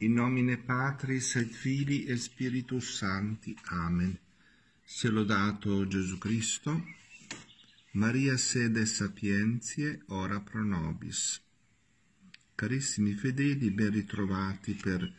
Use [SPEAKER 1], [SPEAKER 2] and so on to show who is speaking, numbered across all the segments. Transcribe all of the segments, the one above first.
[SPEAKER 1] In nomine Patris et Fili e Spiritus Santi. Amen. Se lodato Gesù Cristo. Maria sede sapientiae, ora pro nobis. Carissimi fedeli, ben ritrovati per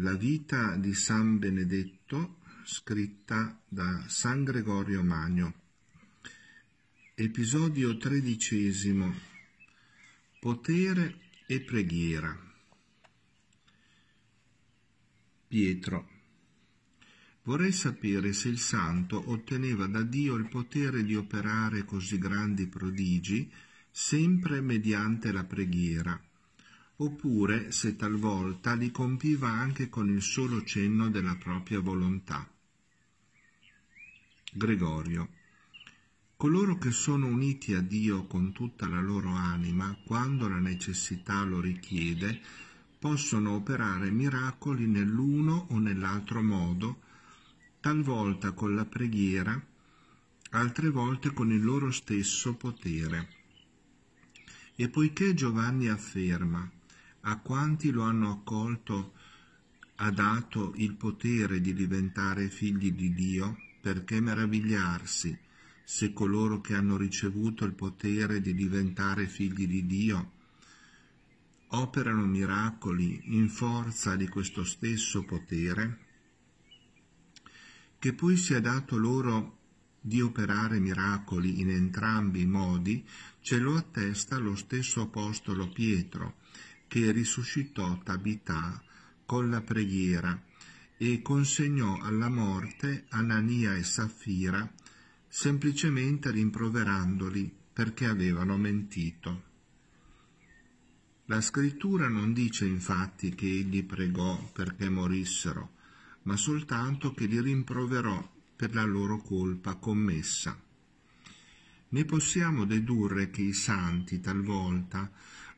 [SPEAKER 1] la vita di San Benedetto, scritta da San Gregorio Magno. Episodio tredicesimo. Potere e preghiera. Pietro. Vorrei sapere se il santo otteneva da Dio il potere di operare così grandi prodigi sempre mediante la preghiera, oppure se talvolta li compiva anche con il solo cenno della propria volontà. Gregorio. Coloro che sono uniti a Dio con tutta la loro anima, quando la necessità lo richiede, possono operare miracoli nell'uno o nell'altro modo, talvolta con la preghiera, altre volte con il loro stesso potere. E poiché Giovanni afferma a quanti lo hanno accolto ha dato il potere di diventare figli di Dio, perché meravigliarsi se coloro che hanno ricevuto il potere di diventare figli di Dio operano miracoli in forza di questo stesso potere che poi si è dato loro di operare miracoli in entrambi i modi, ce lo attesta lo stesso apostolo Pietro, che risuscitò Tabità con la preghiera e consegnò alla morte Anania e Saffira, semplicemente rimproverandoli perché avevano mentito. La scrittura non dice infatti che egli pregò perché morissero, ma soltanto che li rimproverò per la loro colpa commessa. Ne possiamo dedurre che i santi talvolta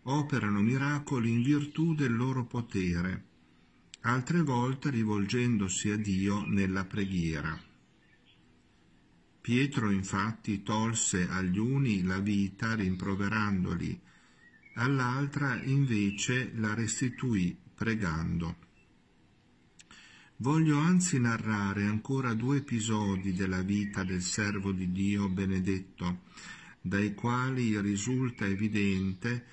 [SPEAKER 1] operano miracoli in virtù del loro potere, altre volte rivolgendosi a Dio nella preghiera. Pietro infatti tolse agli uni la vita rimproverandoli, all'altra invece la restituì pregando. Voglio anzi narrare ancora due episodi della vita del servo di Dio benedetto, dai quali risulta evidente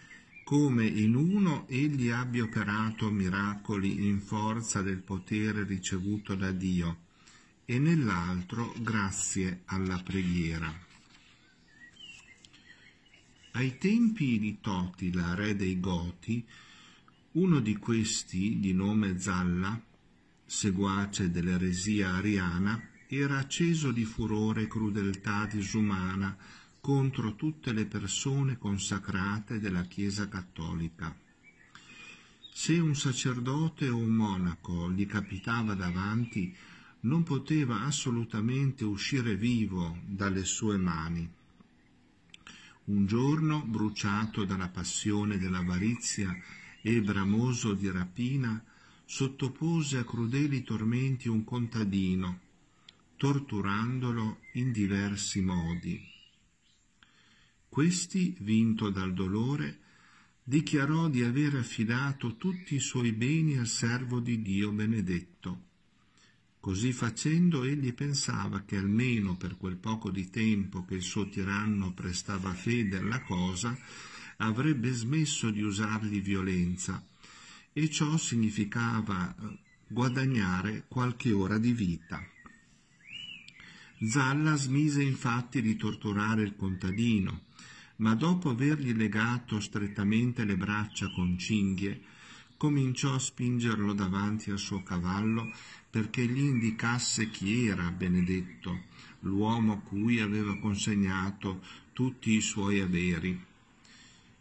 [SPEAKER 1] come in uno egli abbia operato miracoli in forza del potere ricevuto da Dio e nell'altro grazie alla preghiera. Ai tempi di Totila, re dei Goti, uno di questi, di nome Zalla, seguace dell'eresia ariana, era acceso di furore e crudeltà disumana contro tutte le persone consacrate della Chiesa cattolica. Se un sacerdote o un monaco gli capitava davanti, non poteva assolutamente uscire vivo dalle sue mani un giorno bruciato dalla passione dell'avarizia e bramoso di rapina, sottopose a crudeli tormenti un contadino, torturandolo in diversi modi. Questi, vinto dal dolore, dichiarò di aver affidato tutti i suoi beni al servo di Dio benedetto Così facendo egli pensava che almeno per quel poco di tempo che il suo tiranno prestava fede alla cosa, avrebbe smesso di usargli violenza e ciò significava eh, guadagnare qualche ora di vita. Zalla smise infatti di torturare il contadino, ma dopo avergli legato strettamente le braccia con cinghie, cominciò a spingerlo davanti al suo cavallo perché gli indicasse chi era Benedetto, l'uomo a cui aveva consegnato tutti i suoi averi.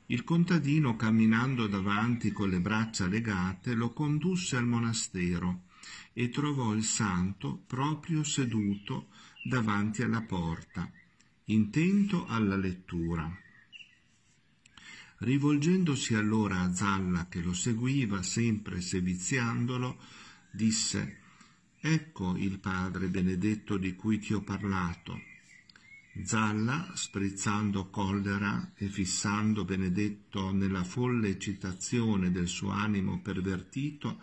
[SPEAKER 1] Il contadino, camminando davanti con le braccia legate, lo condusse al monastero e trovò il santo proprio seduto davanti alla porta, intento alla lettura. Rivolgendosi allora a Zalla che lo seguiva, sempre seviziandolo, disse Ecco il padre benedetto di cui ti ho parlato. Zalla, sprizzando collera e fissando Benedetto nella folle eccitazione del suo animo pervertito,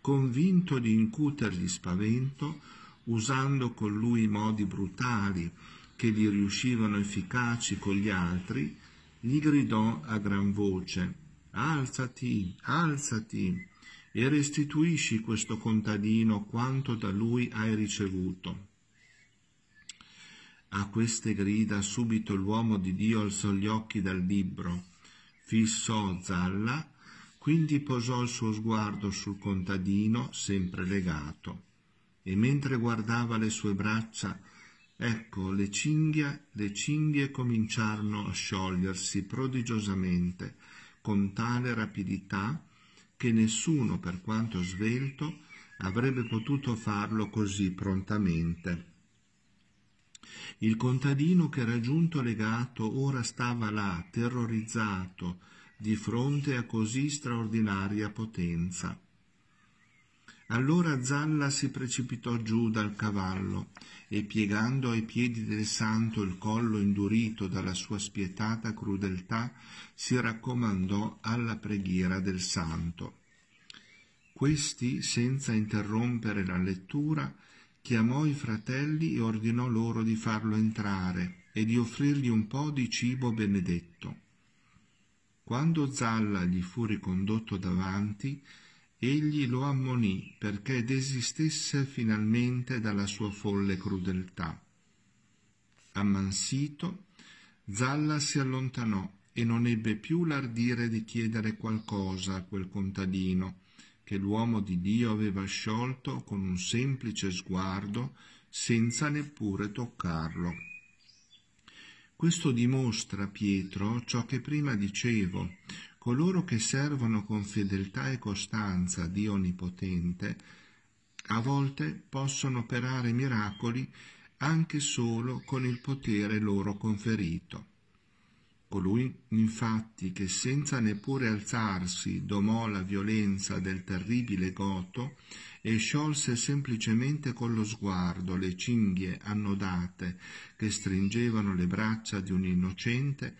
[SPEAKER 1] convinto di incutergli spavento, usando con lui modi brutali che gli riuscivano efficaci con gli altri, gli gridò a gran voce Alzati, alzati, e restituisci questo contadino quanto da lui hai ricevuto. A queste grida subito l'uomo di Dio alzò gli occhi dal libro, fissò Zalla, quindi posò il suo sguardo sul contadino sempre legato, e mentre guardava le sue braccia, ecco le cinghie, le cinghie cominciarono a sciogliersi prodigiosamente, con tale rapidità che nessuno, per quanto svelto, avrebbe potuto farlo così prontamente. Il contadino che era giunto legato ora stava là, terrorizzato, di fronte a così straordinaria potenza. Allora Zalla si precipitò giù dal cavallo e piegando ai piedi del santo il collo indurito dalla sua spietata crudeltà, si raccomandò alla preghiera del santo. Questi, senza interrompere la lettura, chiamò i fratelli e ordinò loro di farlo entrare e di offrirgli un po' di cibo benedetto. Quando Zalla gli fu ricondotto davanti, egli lo ammonì perché desistesse finalmente dalla sua folle crudeltà. Ammansito, Zalla si allontanò e non ebbe più l'ardire di chiedere qualcosa a quel contadino che l'uomo di Dio aveva sciolto con un semplice sguardo senza neppure toccarlo. Questo dimostra, Pietro, ciò che prima dicevo, coloro che servono con fedeltà e costanza Dio Onnipotente, a volte possono operare miracoli anche solo con il potere loro conferito. Colui, infatti, che senza neppure alzarsi domò la violenza del terribile goto e sciolse semplicemente con lo sguardo le cinghie annodate che stringevano le braccia di un innocente,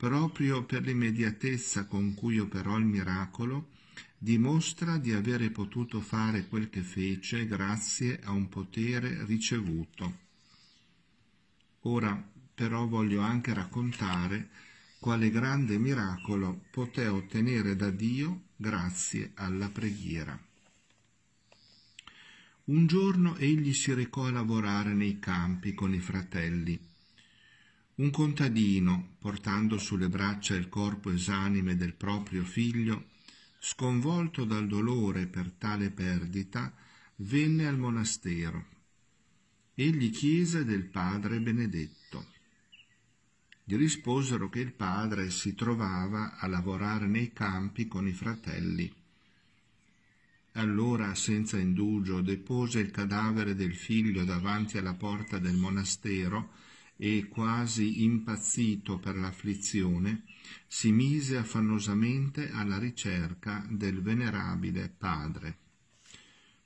[SPEAKER 1] proprio per l'immediatezza con cui operò il miracolo, dimostra di avere potuto fare quel che fece grazie a un potere ricevuto. Ora però voglio anche raccontare quale grande miracolo poté ottenere da Dio grazie alla preghiera. Un giorno egli si recò a lavorare nei campi con i fratelli un contadino, portando sulle braccia il corpo esanime del proprio figlio, sconvolto dal dolore per tale perdita, venne al monastero. Egli chiese del padre Benedetto. Gli risposero che il padre si trovava a lavorare nei campi con i fratelli. Allora, senza indugio, depose il cadavere del figlio davanti alla porta del monastero e quasi impazzito per l'afflizione, si mise affannosamente alla ricerca del venerabile padre.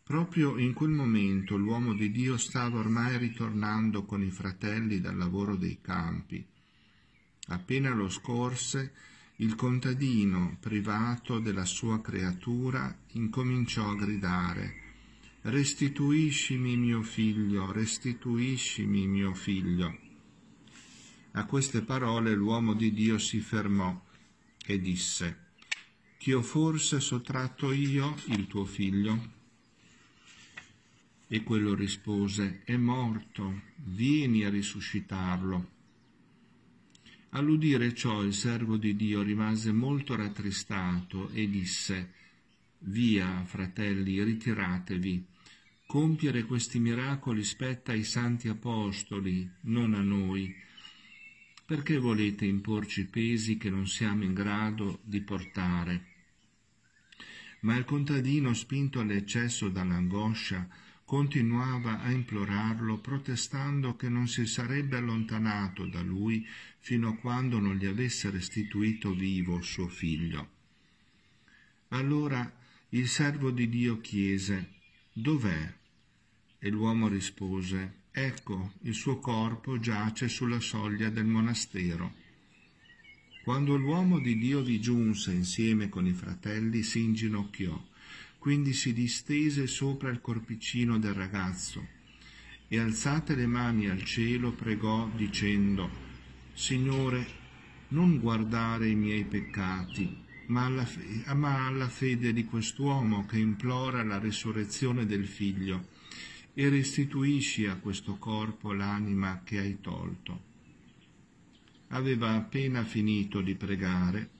[SPEAKER 1] Proprio in quel momento l'uomo di Dio stava ormai ritornando con i fratelli dal lavoro dei campi. Appena lo scorse, il contadino, privato della sua creatura, incominciò a gridare Restituiscimi mio figlio, restituiscimi mio figlio. A queste parole l'uomo di Dio si fermò e disse, Ti ho forse sottratto io il tuo figlio? E quello rispose, È morto, vieni a risuscitarlo. All'udire ciò il servo di Dio rimase molto rattristato e disse, Via, fratelli, ritiratevi. Compiere questi miracoli spetta ai santi apostoli, non a noi perché volete imporci pesi che non siamo in grado di portare? Ma il contadino, spinto all'eccesso dall'angoscia, continuava a implorarlo, protestando che non si sarebbe allontanato da lui fino a quando non gli avesse restituito vivo suo figlio. Allora il servo di Dio chiese, Dov'è? E l'uomo rispose, Ecco, il suo corpo giace sulla soglia del monastero. Quando l'uomo di Dio vi giunse insieme con i fratelli, si inginocchiò, quindi si distese sopra il corpicino del ragazzo e alzate le mani al cielo pregò dicendo, Signore, non guardare i miei peccati, ma alla, fede, ma alla fede di quest'uomo che implora la resurrezione del figlio e restituisci a questo corpo l'anima che hai tolto. Aveva appena finito di pregare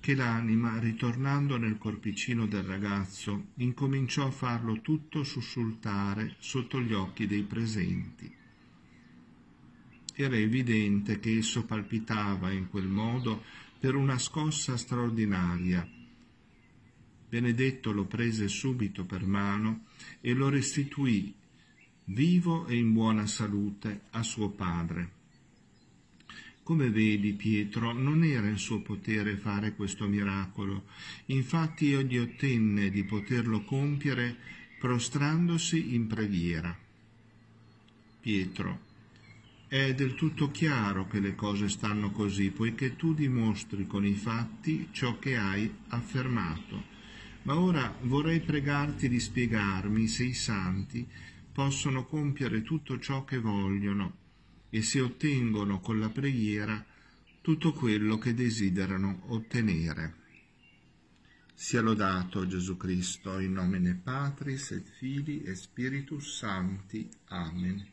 [SPEAKER 1] che l'anima, ritornando nel corpicino del ragazzo, incominciò a farlo tutto sussultare sotto gli occhi dei presenti. Era evidente che esso palpitava in quel modo per una scossa straordinaria. Benedetto lo prese subito per mano e lo restituì vivo e in buona salute, a suo padre. Come vedi, Pietro, non era in suo potere fare questo miracolo. Infatti io gli ottenne di poterlo compiere prostrandosi in preghiera. Pietro, è del tutto chiaro che le cose stanno così, poiché tu dimostri con i fatti ciò che hai affermato. Ma ora vorrei pregarti di spiegarmi se i santi possono compiere tutto ciò che vogliono e se ottengono con la preghiera tutto quello che desiderano ottenere. Sia lodato Gesù Cristo in nomine Patris et Fili e Spiritus Santi. Amen.